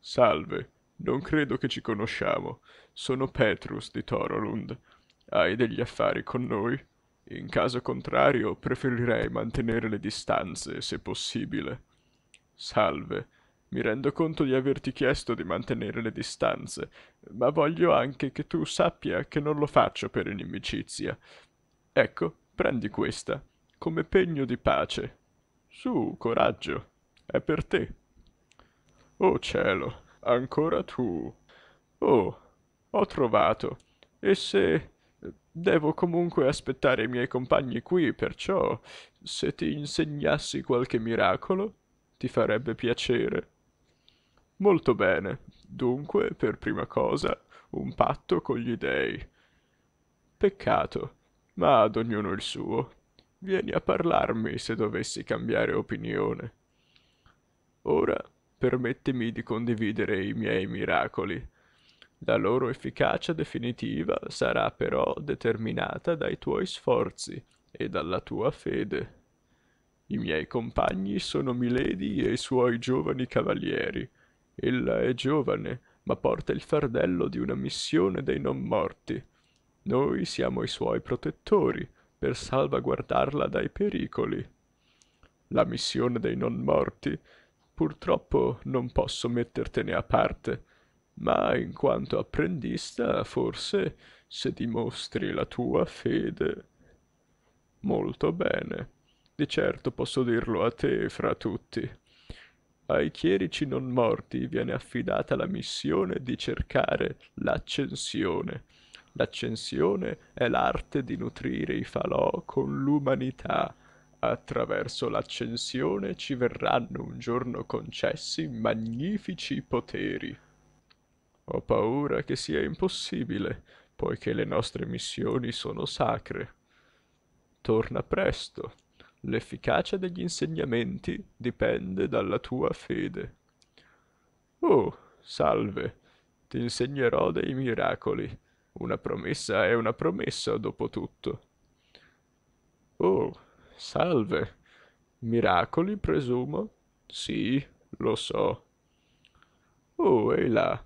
Salve, non credo che ci conosciamo. Sono Petrus di Torolund. Hai degli affari con noi? In caso contrario, preferirei mantenere le distanze, se possibile. Salve. Mi rendo conto di averti chiesto di mantenere le distanze, ma voglio anche che tu sappia che non lo faccio per inimicizia. Ecco, prendi questa, come pegno di pace. Su, coraggio, è per te. Oh cielo, ancora tu. Oh, ho trovato. E se... Eh, devo comunque aspettare i miei compagni qui, perciò se ti insegnassi qualche miracolo ti farebbe piacere. Molto bene. Dunque, per prima cosa, un patto con gli dèi. Peccato, ma ad ognuno il suo. Vieni a parlarmi se dovessi cambiare opinione. Ora permettimi di condividere i miei miracoli. La loro efficacia definitiva sarà però determinata dai tuoi sforzi e dalla tua fede. I miei compagni sono Milady e i suoi giovani cavalieri. Ella è giovane, ma porta il fardello di una missione dei non morti. Noi siamo i suoi protettori, per salvaguardarla dai pericoli. La missione dei non morti Purtroppo non posso mettertene a parte, ma in quanto apprendista, forse, se dimostri la tua fede... Molto bene. Di certo posso dirlo a te fra tutti. Ai chierici non morti viene affidata la missione di cercare l'accensione. L'accensione è l'arte di nutrire i falò con l'umanità, Attraverso l'accensione ci verranno un giorno concessi magnifici poteri. Ho paura che sia impossibile, poiché le nostre missioni sono sacre. Torna presto. L'efficacia degli insegnamenti dipende dalla tua fede. Oh, salve. Ti insegnerò dei miracoli. Una promessa è una promessa, dopo tutto. Oh, Salve. Miracoli, presumo? Sì, lo so. Oh, ehi là.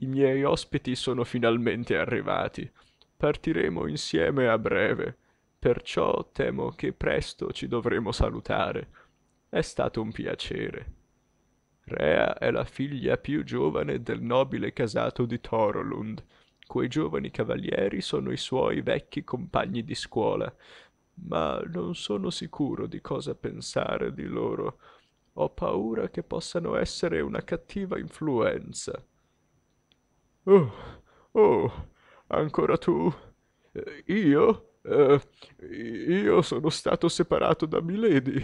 I miei ospiti sono finalmente arrivati. Partiremo insieme a breve. Perciò temo che presto ci dovremo salutare. È stato un piacere. Rea è la figlia più giovane del nobile casato di Thorolund. Quei giovani cavalieri sono i suoi vecchi compagni di scuola, ma non sono sicuro di cosa pensare di loro. Ho paura che possano essere una cattiva influenza. Oh, oh, ancora tu? Eh, io? Eh, io sono stato separato da Milady.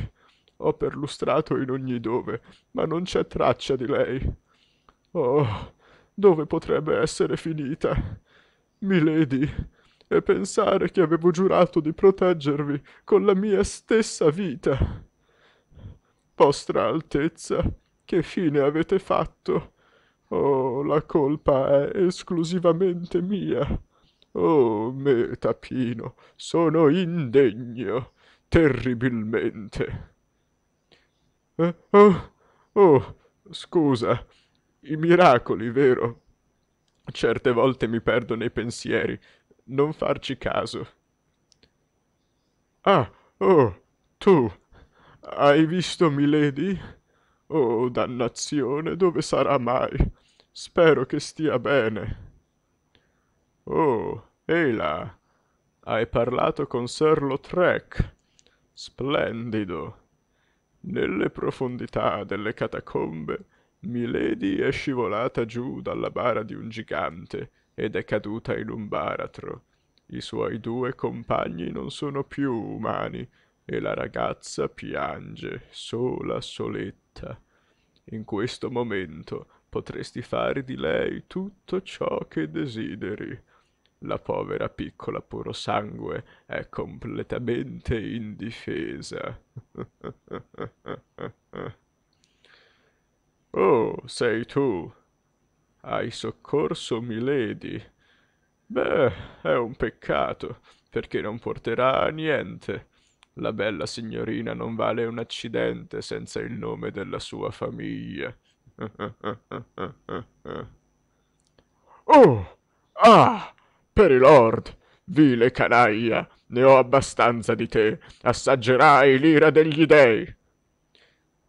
Ho perlustrato in ogni dove, ma non c'è traccia di lei. Oh, dove potrebbe essere finita? Milady, e pensare che avevo giurato di proteggervi con la mia stessa vita. Vostra Altezza, che fine avete fatto? Oh, la colpa è esclusivamente mia. Oh, me, Tapino, sono indegno, terribilmente. Eh, oh, oh, scusa, i miracoli, vero? Certe volte mi perdo nei pensieri non farci caso. Ah, oh, tu, hai visto Milady? Oh, dannazione, dove sarà mai? Spero che stia bene. Oh, ehi là, hai parlato con Sir Lautrec. Splendido. Nelle profondità delle catacombe, Milady è scivolata giù dalla bara di un gigante ed è caduta in un baratro. I suoi due compagni non sono più umani e la ragazza piange, sola, soletta. In questo momento potresti fare di lei tutto ciò che desideri. La povera piccola purosangue è completamente indifesa. oh, sei tu, hai soccorso milady beh è un peccato perché non porterà a niente la bella signorina non vale un accidente senza il nome della sua famiglia oh ah per il lord vile canaglia ne ho abbastanza di te assaggerai l'ira degli dèi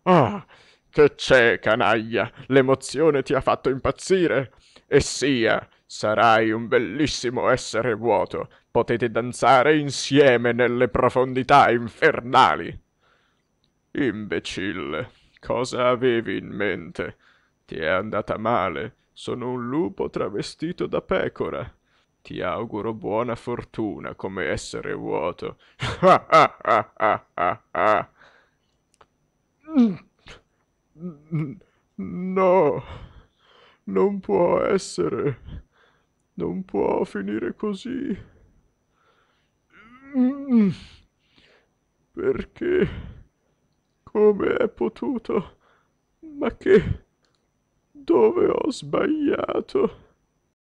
ah che c'è, canaglia? L'emozione ti ha fatto impazzire? E sia, sarai un bellissimo essere vuoto. Potete danzare insieme nelle profondità infernali. Imbecille, cosa avevi in mente? Ti è andata male. Sono un lupo travestito da pecora. Ti auguro buona fortuna come essere vuoto. Ah ah ah ah ah ah. No, non può essere. Non può finire così. Mm. Perché? Come è potuto? Ma che... Dove ho sbagliato?